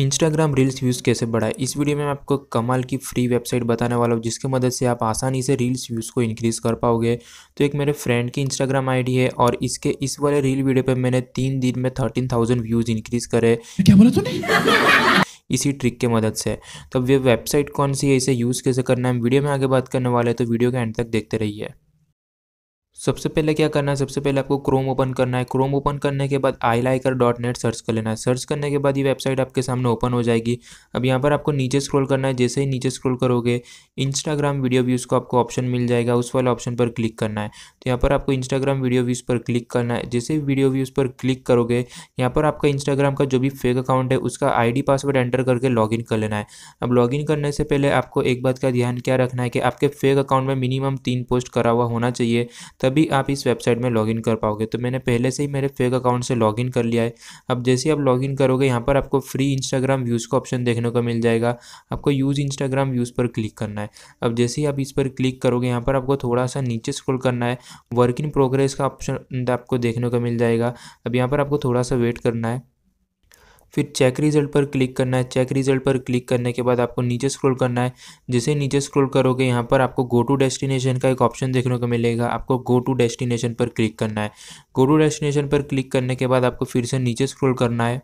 Instagram reels views कैसे बढ़ाए इस वीडियो में मैं आपको कमाल की फ्री वेबसाइट बताने वाला हूँ जिसकी मदद से आप आसानी से रील्स व्यूज़ को इंक्रीज़ कर पाओगे तो एक मेरे फ्रेंड की इंस्टाग्राम आईडी है और इसके इस वाले रील वीडियो पे मैंने तीन दिन में थर्टीन थाउजेंड व्यूज़ इंक्रीज़ करे क्या बोला तूने इसी ट्रिक के मदद से तब तो ये वेबसाइट कौन सी है इसे यूज़ कैसे करना है वीडियो में आगे बात करने वाले तो वीडियो के एंड तक देखते रहिए सबसे पहले क्या करना है सबसे पहले आपको क्रोम ओपन करना है क्रोम ओपन करने के बाद I liker dot net search कर लेना है सर्च करने के बाद ये वेबसाइट आपके सामने ओपन हो जाएगी अब यहाँ पर आपको नीचे स्क्रॉल करना है जैसे ही नीचे स्क्रॉल करोगे इंस्टाग्राम वीडियो व्यूज़ को आपको ऑप्शन मिल जाएगा उस वाले ऑप्शन पर क्लिक करना है तो यहाँ पर आपको इंस्टाग्राम वीडियो व्यूज़ पर क्लिक करना है जैसे वीडियो व्यूज़ पर क्लिक करोगे यहाँ पर आपका इंस्टाग्राम का जो भी फेक अकाउंट है उसका आई पासवर्ड एंटर करके लॉग कर लेना है अब लॉग करने से पहले आपको एक बात का ध्यान क्या रखना है कि आपके फेक अकाउंट में मिनिमम तीन पोस्ट करा हुआ होना चाहिए तभी आप इस वेबसाइट में लॉगिन कर पाओगे तो मैंने पहले से ही मेरे फेक अकाउंट से लॉगिन कर लिया है अब जैसे आप लॉगिन करोगे यहाँ पर आपको फ्री इंस्टाग्राम व्यूज़ का ऑप्शन देखने को मिल जाएगा आपको यूज़ इंस्टाग्राम व्यूज़ पर क्लिक करना है अब जैसे ही आप इस पर क्लिक करोगे यहाँ पर आपको थोड़ा सा नीचे स्क्रोल करना है वर्क इन प्रोग्रेस का ऑप्शन आपको देखने को मिल जाएगा अब यहाँ पर आपको थोड़ा सा वेट करना है फिर चेक रिज़ल्ट पर क्लिक करना है चेक रिज़ल्ट पर क्लिक करने के बाद आपको नीचे स्क्रॉल करना है जैसे नीचे स्क्रॉल करोगे यहाँ पर आपको गो टू डेस्टिनेशन का एक ऑप्शन देखने को मिलेगा आपको गो टू डेस्टिनेशन पर क्लिक करना है गो टू डेस्टिनेशन पर क्लिक करने के बाद आपको फिर से नीचे स्क्रॉल करना है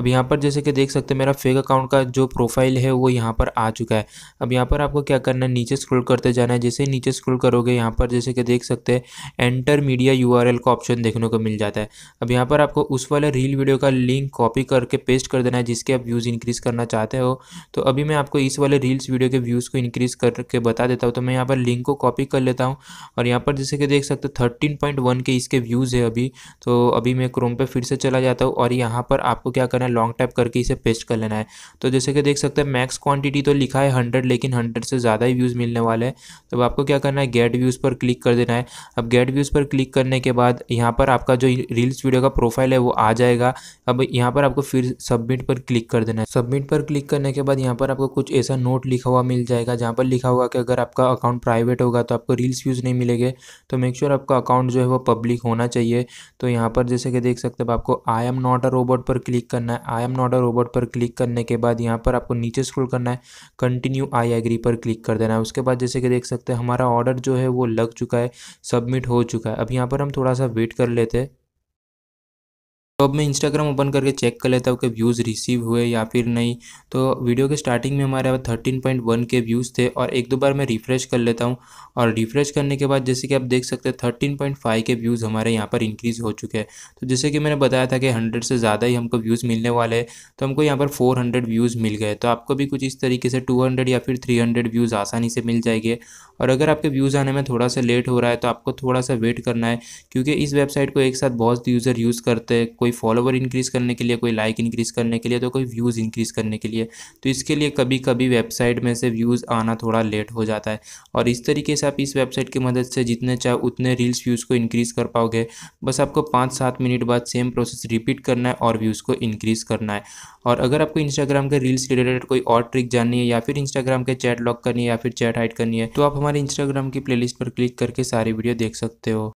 अब यहाँ पर जैसे कि देख सकते हैं मेरा फेक अकाउंट का जो प्रोफाइल है वो यहाँ पर आ चुका है अब यहाँ पर आपको क्या करना है नीचे स्क्रॉल करते जाना है जैसे नीचे स्क्रॉल करोगे यहाँ पर जैसे कि देख सकते हैं एंटर मीडिया यू का ऑप्शन देखने को मिल जाता है अब यहाँ पर आपको उस वाले रील वीडियो का लिंक कॉपी करके पेस्ट कर देना है जिसके आप व्यूज़ इंक्रीज़ करना चाहते हो तो अभी मैं आपको इस वाले रील्स वीडियो के व्यूज़ को इंक्रीज़ करके बता देता हूँ तो मैं यहाँ पर लिंक को कॉपी कर लेता हूँ और यहाँ पर जैसे कि देख सकते हो थर्टीन पॉइंट वन के इसके व्यूज़ है अभी तो अभी मैं क्रोम पर फिर से चला जाता हूँ और यहाँ पर आपको क्या करना है है लॉन्ग टाइप करके इसे पेस्ट कर लेना है तो जैसे कि देख सकते हैं मैक्स क्वांटिटी तो लिखा है हंड्रेड लेकिन हंड्रेड से ज़्यादा ही व्यूज़ मिलने वाले हैं तो आपको क्या करना है गेट व्यूज़ पर क्लिक कर देना है अब गेट व्यूज़ पर क्लिक करने के बाद यहाँ पर आपका जो रील्स वीडियो का प्रोफाइल है वो आ जाएगा अब यहाँ पर आपको फिर सबमिट पर क्लिक कर देना है सबमिट पर क्लिक करने के बाद यहाँ पर आपको कुछ ऐसा नोट लिखा हुआ मिल जाएगा जहाँ पर लिखा हुआ कि अगर आपका अकाउंट प्राइवेट होगा तो आपको रील्स व्यूज़ नहीं मिलेंगे तो मेक श्योर आपका अकाउंट जो है वो पब्लिक होना चाहिए तो यहाँ पर जैसे कि देख सकते हैं आपको I am not a robot पर क्लिक करना करना है I am not a robot पर क्लिक करने के बाद यहाँ पर आपको नीचे स्क्रॉल करना है कंटिन्यू आई एग्री पर क्लिक कर देना है उसके बाद जैसे कि देख सकते हैं हमारा ऑर्डर जो है वो लग चुका है सबमिट हो चुका है अब यहाँ पर हम थोड़ा सा वेट कर लेते हैं तो अब मैं इंस्टाग्राम ओपन करके चेक कर लेता हूँ कि व्यूज़ रिसीव हुए या फिर नहीं तो वीडियो के स्टार्टिंग में हमारे thirteen point one K views थे और एक दो बार मैं रिफ़्रेश कर लेता हूँ और रिफ़्रेश करने के बाद जैसे कि आप देख सकते हैं thirteen point five K views हमारे यहाँ पर इंक्रीज़ हो चुके हैं तो जैसे कि मैंने बताया था कि हंड्रेड से ज़्यादा ही हमको व्यूज़ मिलने वाले हैं तो हमको यहाँ पर फोर हंड्रेड व्यूज़ मिल गए तो आपको भी कुछ इस तरीके से टू हंड्रेड या फिर थ्री हंड्रेड व्यूज़ आसानी से मिल जाएंगे और अगर आपके व्यूज़ आने में थोड़ा सा लेट हो रहा है तो आपको थोड़ा सा वेट करना है क्योंकि इस वेबसाइट को एक साथ बहुत यूज़र यूज़ करते हैं कोई कोई फॉलोवर इंक्रीज़ करने के लिए कोई लाइक इंक्रीज़ करने के लिए तो कोई व्यूज़ इंक्रीज़ करने के लिए तो इसके लिए कभी कभी वेबसाइट में से व्यूज़ आना थोड़ा लेट हो जाता है और इस तरीके से आप इस वेबसाइट की मदद से जितने चाहे उतने रील्स व्यूज़ को इंक्रीज़ कर पाओगे बस आपको पाँच सात मिनट बाद सेम प्रोसेस रिपीट करना है और व्यूज़ को इंक्रीज़ करना है और अगर आपको इंस्टाग्राम के रील्स के रिलेटेड कोई और ट्रिक जाननी है या फिर इंस्टाग्राम के चैट लॉक करनी है या फिर चैट हाइड करनी है तो आप हमारे इंस्टाग्राम की प्लेलिस्ट पर क्लिक करके सारी वीडियो देख सकते हो